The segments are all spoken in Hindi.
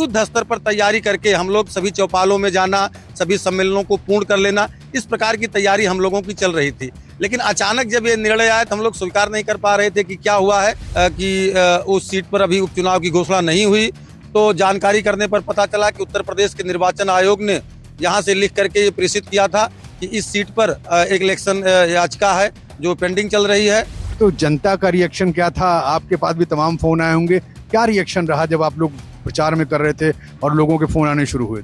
युद्ध स्तर पर तैयारी करके हम लोग सभी चौपालों में जाना सभी सम्मेलनों को पूर्ण कर लेना इस प्रकार की तैयारी हम लोगों की चल रही थी लेकिन अचानक जब ये निर्णय आया तो हम लोग स्वीकार नहीं कर पा रहे थे कि क्या हुआ है कि उस सीट पर अभी उपचुनाव की घोषणा नहीं हुई तो जानकारी करने पर पता चला कि उत्तर प्रदेश के निर्वाचन आयोग ने यहाँ से लिख करके ये प्रेषित किया था कि इस सीट पर एक इलेक्शन याचिका है जो पेंडिंग चल रही है तो जनता का रिएक्शन क्या था आपके पास भी तमाम फोन आए होंगे क्या रिएक्शन रहा जब आप लोग प्रचार में कर रहे थे और लोगों के फोन आने शुरू हुए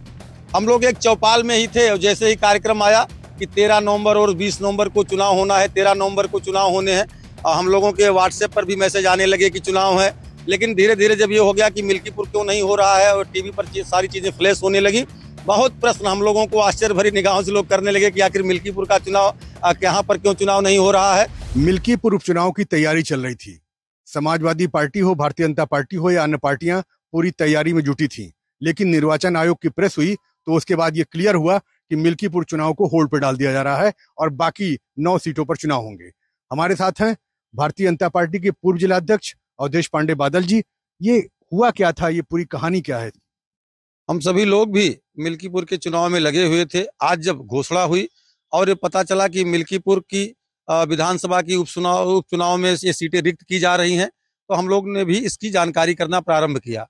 हम लोग एक चौपाल में ही थे जैसे ही कार्यक्रम आया कि तेरह नवंबर और बीस नवंबर को चुनाव होना है तेरह नवंबर को चुनाव होने हैं हम लोगों के व्हाट्सएप पर भी मैसेज आने लगे कि चुनाव है लेकिन धीरे धीरे जब ये हो गया कि मिल्कीपुर क्यों नहीं हो रहा है और टीवी पर सारी चीज़ें फ्लैश होने लगी बहुत प्रश्न हम लोगों को आश्चर्य भरी निगाहों से लोग करने लगे कि आखिर मिल्कीपुर का चुनाव यहाँ पर क्यों चुनाव नहीं हो रहा है मिल्कीपुर उपचुनाव की तैयारी चल रही थी समाजवादी पार्टी हो भारतीय जनता पार्टी हो या अन्य पार्टियां पूरी तैयारी में जुटी थी लेकिन निर्वाचन आयोग की प्रेस हुई तो उसके बाद ये क्लियर हुआ कि मिल्कीपुर चुनाव को होल्ड पर डाल दिया जा रहा है और बाकी नौ सीटों पर चुनाव होंगे हमारे साथ हैं भारतीय जनता पार्टी के पूर्व जिलाध्यक्ष अवधेश पांडे बादल जी ये हुआ क्या था ये पूरी कहानी क्या है हम सभी लोग भी मिल्कीपुर के चुनाव में लगे हुए थे आज जब घोषणा हुई और ये पता चला कि मिल्कीपुर की विधानसभा की उपचुनाव उपचुनाव में ये सीटें रिक्त की जा रही हैं तो हम लोग ने भी इसकी जानकारी करना प्रारंभ किया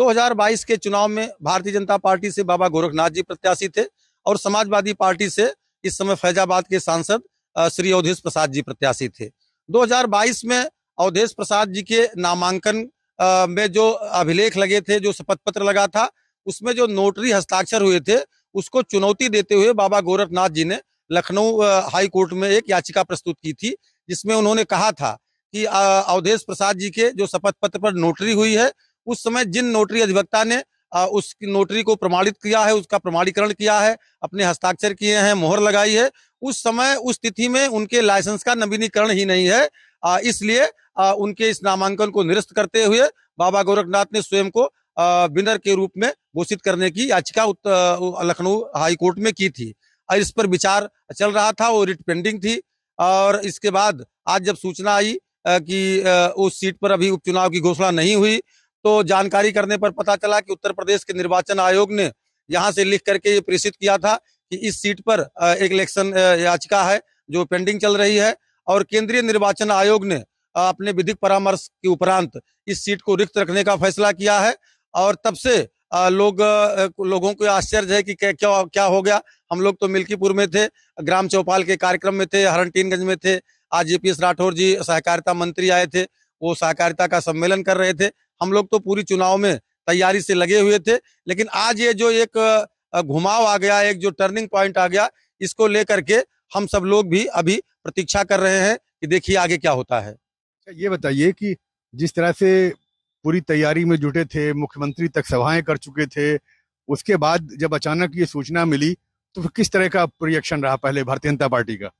2022 के चुनाव में भारतीय जनता पार्टी से बाबा गोरखनाथ जी प्रत्याशी थे और समाजवादी पार्टी से इस समय फैजाबाद के सांसद श्री अवधेश प्रसाद जी प्रत्याशी थे 2022 में अवधेश प्रसाद जी के नामांकन में जो अभिलेख लगे थे जो शपथ पत्र लगा था उसमें जो नोटरी हस्ताक्षर हुए थे उसको चुनौती देते हुए बाबा गोरखनाथ जी ने लखनऊ हाई कोर्ट में एक याचिका प्रस्तुत की थी जिसमें उन्होंने कहा था कि अवधेश प्रसाद जी के जो शपथ पत्र पर नोटरी हुई है उस समय जिन नोटरी अधिवक्ता ने उस नोटरी को प्रमाणित किया है उसका प्रमाणीकरण किया है अपने हस्ताक्षर किए हैं मोहर लगाई है उस समय उस तिथि में उनके लाइसेंस का नवीनीकरण ही नहीं है इसलिए उनके इस नामांकन को निरस्त करते हुए बाबा गोरखनाथ ने स्वयं को विनर के रूप में घोषित करने की याचिका लखनऊ हाईकोर्ट में की थी और इस पर विचार चल रहा था वो रिट पेंडिंग थी और इसके बाद आज जब सूचना आई कि उस सीट पर अभी उपचुनाव की घोषणा नहीं हुई तो जानकारी करने पर पता चला कि उत्तर प्रदेश के निर्वाचन आयोग ने यहाँ से लिख करके ये प्रेषित किया था कि इस सीट पर एक इलेक्शन याचिका है जो पेंडिंग चल रही है और केंद्रीय निर्वाचन आयोग ने अपने विधिक परामर्श के उपरांत इस सीट को रिक्त रखने का फैसला किया है और तब से लोग लोगों को आश्चर्य है कि क्या क्या हो गया हम लोग तो मिल्कीपुर में थे ग्राम चौपाल के कार्यक्रम में थे हरनटीनगंज में थे आज पी राठौर जी सहकारिता मंत्री आए थे वो सहकारिता का सम्मेलन कर रहे थे हम लोग तो पूरी चुनाव में तैयारी से लगे हुए थे लेकिन आज ये जो एक घुमाव आ गया एक जो टर्निंग पॉइंट आ गया इसको लेकर के हम सब लोग भी अभी प्रतीक्षा कर रहे हैं कि देखिए आगे क्या होता है ये बताइए कि जिस तरह से पूरी तैयारी में जुटे थे मुख्यमंत्री तक सभाएं कर चुके थे उसके बाद जब अचानक ये सूचना मिली तो किस तरह का रिएक्शन रहा पहले भारतीय जनता पार्टी का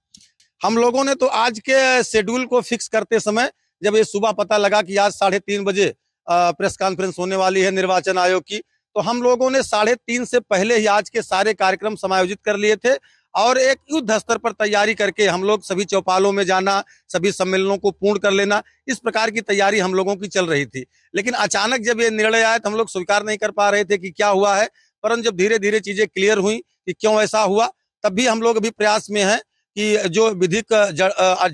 हम लोगों ने तो आज के शेड्यूल को फिक्स करते समय जब ये सुबह पता लगा कि आज साढ़े तीन बजे प्रेस कॉन्फ्रेंस होने वाली है निर्वाचन आयोग की तो हम लोगों ने साढ़े तीन से पहले ही आज के सारे कार्यक्रम समायोजित कर लिए थे और एक युद्ध स्तर पर तैयारी करके हम लोग सभी चौपालों में जाना सभी सम्मेलनों को पूर्ण कर लेना इस प्रकार की तैयारी हम लोगों की चल रही थी लेकिन अचानक जब ये निर्णय आया तो हम लोग स्वीकार नहीं कर पा रहे थे कि क्या हुआ है परंतु जब धीरे धीरे चीजें क्लियर हुई कि क्यों ऐसा हुआ तब भी हम लोग अभी प्रयास में है कि जो विधिक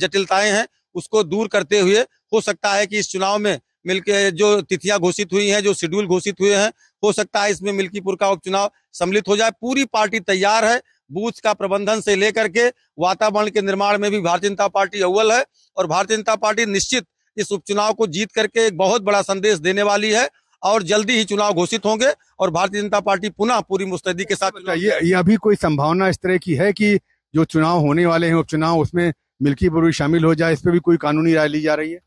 जटिलताएं हैं उसको दूर करते हुए हो सकता है कि इस चुनाव में मिलके जो तिथियां घोषित हुई हैं जो शेड्यूल घोषित हुए हैं हो सकता है इसमें मिल्कीपुर का उपचुनाव सम्मिलित हो जाए पूरी पार्टी तैयार है बूथ का प्रबंधन से लेकर के वातावरण के निर्माण में भी भारतीय जनता पार्टी अव्वल है और भारतीय जनता पार्टी निश्चित इस उपचुनाव को जीत करके एक बहुत बड़ा संदेश देने वाली है और जल्दी ही चुनाव घोषित होंगे और भारतीय जनता पार्टी पुनः पूरी मुस्तैदी के साथ ये अभी कोई संभावना इस तरह की है कि जो चुनाव होने वाले हैं उपचुनाव उसमें मिल्की बुरी शामिल हो जाए इस पर भी कोई कानूनी राय ली जा रही है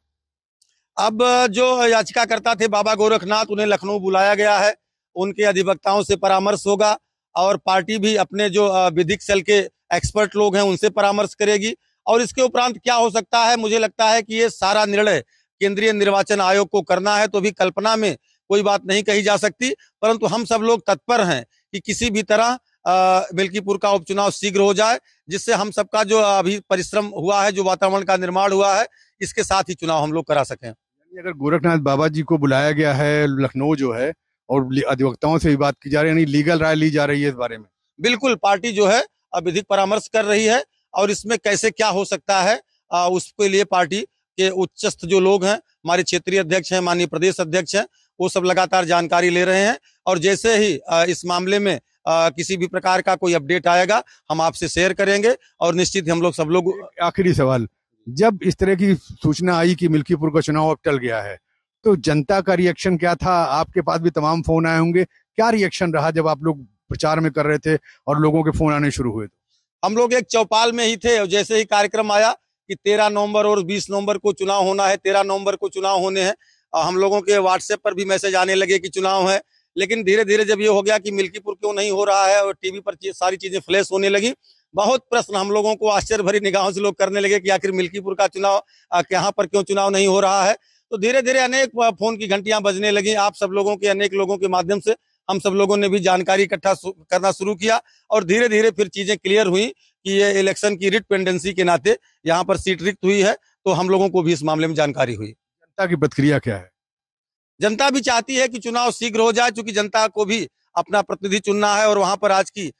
अब जो याचिकाकर्ता थे बाबा गोरखनाथ उन्हें लखनऊ बुलाया गया है उनके अधिवक्ताओं से परामर्श होगा और पार्टी भी अपने जो विधिक सेल के एक्सपर्ट लोग हैं उनसे परामर्श करेगी और इसके उपरांत क्या हो सकता है मुझे लगता है कि ये सारा निर्णय केंद्रीय निर्वाचन आयोग को करना है तो भी कल्पना में कोई बात नहीं कही जा सकती परंतु हम सब लोग तत्पर हैं कि किसी भी तरह मिल्कीपुर का उपचुनाव शीघ्र हो जाए जिससे हम सबका जो अभी परिश्रम हुआ है जो वातावरण का निर्माण हुआ है इसके साथ ही चुनाव हम लोग करा सकें अगर गोरखनाथ बाबा जी को बुलाया गया है लखनऊ जो है और अधिवक्ताओं से भी बात की जा रही है यानी लीगल राय ली जा रही है इस बारे में बिल्कुल पार्टी जो है अब विधिक परामर्श कर रही है और इसमें कैसे क्या हो सकता है उसके लिए पार्टी के उच्चस्थ जो लोग हैं हमारे क्षेत्रीय अध्यक्ष हैं माननीय प्रदेश अध्यक्ष हैं वो सब लगातार जानकारी ले रहे हैं और जैसे ही इस मामले में किसी भी प्रकार का कोई अपडेट आएगा हम आपसे शेयर करेंगे और निश्चित हम लोग सब लोग आखिरी सवाल जब इस तरह की सूचना आई कि मिल्कीपुर का चुनाव अब टल गया है तो जनता का रिएक्शन क्या था आपके पास भी तमाम फोन आए होंगे क्या रिएक्शन रहा जब आप लोग प्रचार में कर रहे थे और लोगों के फोन आने शुरू हुए हम लोग एक चौपाल में ही थे और जैसे ही कार्यक्रम आया कि तेरह नवंबर और बीस नवंबर को चुनाव होना है तेरह नवंबर को चुनाव होने हैं हम लोगों के व्हाट्सएप पर भी मैसेज आने लगे कि चुनाव है लेकिन धीरे धीरे जब ये हो गया कि मिल्कीपुर क्यों नहीं हो रहा है और टीवी पर सारी चीजें फ्लैश होने लगी बहुत प्रश्न हम लोगों को आश्चर्य भरी निगाहों से लोग करने लगे कि आखिर मिल्कीपुर का चुनाव यहाँ पर क्यों चुनाव नहीं हो रहा है तो धीरे धीरे अनेक फोन की घंटियां बजने लगी आप सब लोगों के अनेक लोगों के माध्यम से हम सब लोगों ने भी जानकारी इकट्ठा करना शुरू किया और धीरे धीरे फिर चीजें क्लियर हुई कि ये इलेक्शन की रिट पेंडेंसी के नाते यहाँ पर सीट रिक्त हुई है तो हम लोगों को भी इस मामले में जानकारी हुई जनता की प्रतिक्रिया क्या है जनता भी चाहती है कि चुनाव शीघ्र हो जाए क्योंकि जनता को भी अपना प्रतिनिधि चुनना है और वहां पर आज की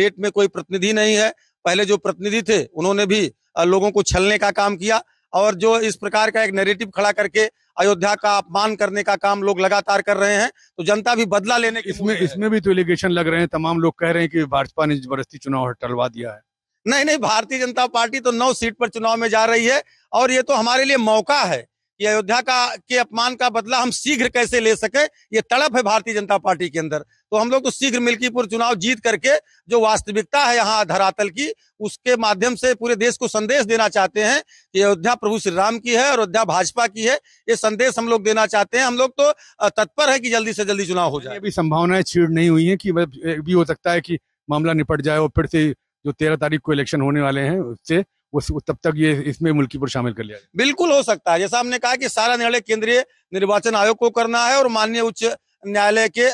डेट में कोई प्रतिनिधि नहीं है पहले जो प्रतिनिधि थे उन्होंने भी लोगों को छलने का काम किया और जो इस प्रकार का एक नेरेटिव खड़ा करके अयोध्या का अपमान करने का काम लोग लगातार कर रहे हैं तो जनता भी बदला लेने की इसमें इसमें भी तो एलिगेशन लग रहे हैं तमाम लोग कह रहे हैं कि भाजपा ने जबरदस्ती चुनाव टलवा दिया है नहीं नहीं भारतीय जनता पार्टी तो नौ सीट पर चुनाव में जा रही है और ये तो हमारे लिए मौका है ये अयोध्या का के अपमान का बदला हम शीघ्र कैसे ले सके ये तड़प है भारतीय जनता पार्टी के अंदर तो हम लोग तो शीघ्र मिल्कीपुर चुनाव जीत करके जो वास्तविकता है यहाँ धरातल की उसके माध्यम से पूरे देश को संदेश देना चाहते हैं कि अयोध्या प्रभु श्री राम की है और अयोध्या भाजपा की है ये संदेश हम लोग देना चाहते हैं हम लोग तो तत्पर है कि जल्दी से जल्दी चुनाव हो जाए अभी संभावनाएं छीड़ नहीं हुई है कि भी हो सकता है कि मामला निपट जाए और फिर से जो तेरह तारीख को इलेक्शन होने वाले हैं उससे उस तब तक ये इसमें मुल्की पर शामिल कर लिया जाए बिल्कुल हो सकता है जैसा हमने कहा कि सारा निर्णय केंद्रीय निर्वाचन आयोग को करना है और माननीय उच्च न्यायालय के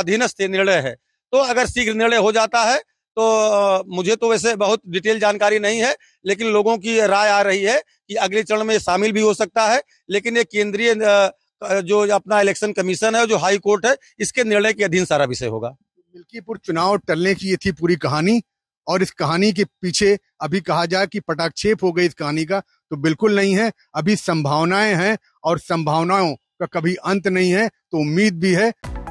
अधीनस्थ निर्णय है तो अगर शीघ्र निर्णय हो जाता है तो मुझे तो वैसे बहुत डिटेल जानकारी नहीं है लेकिन लोगों की राय आ रही है कि अगले चरण में शामिल भी हो सकता है लेकिन ये केंद्रीय जो अपना इलेक्शन कमीशन है जो हाई कोर्ट है इसके निर्णय के अधीन सारा विषय होगा मिल्कीपुर चुनाव टलने की ये थी पूरी कहानी और इस कहानी के पीछे अभी कहा जाए कि पटाक्षेप हो गई इस कहानी का तो बिल्कुल नहीं है अभी संभावनाएं हैं और संभावनाओं का कभी अंत नहीं है तो उम्मीद भी है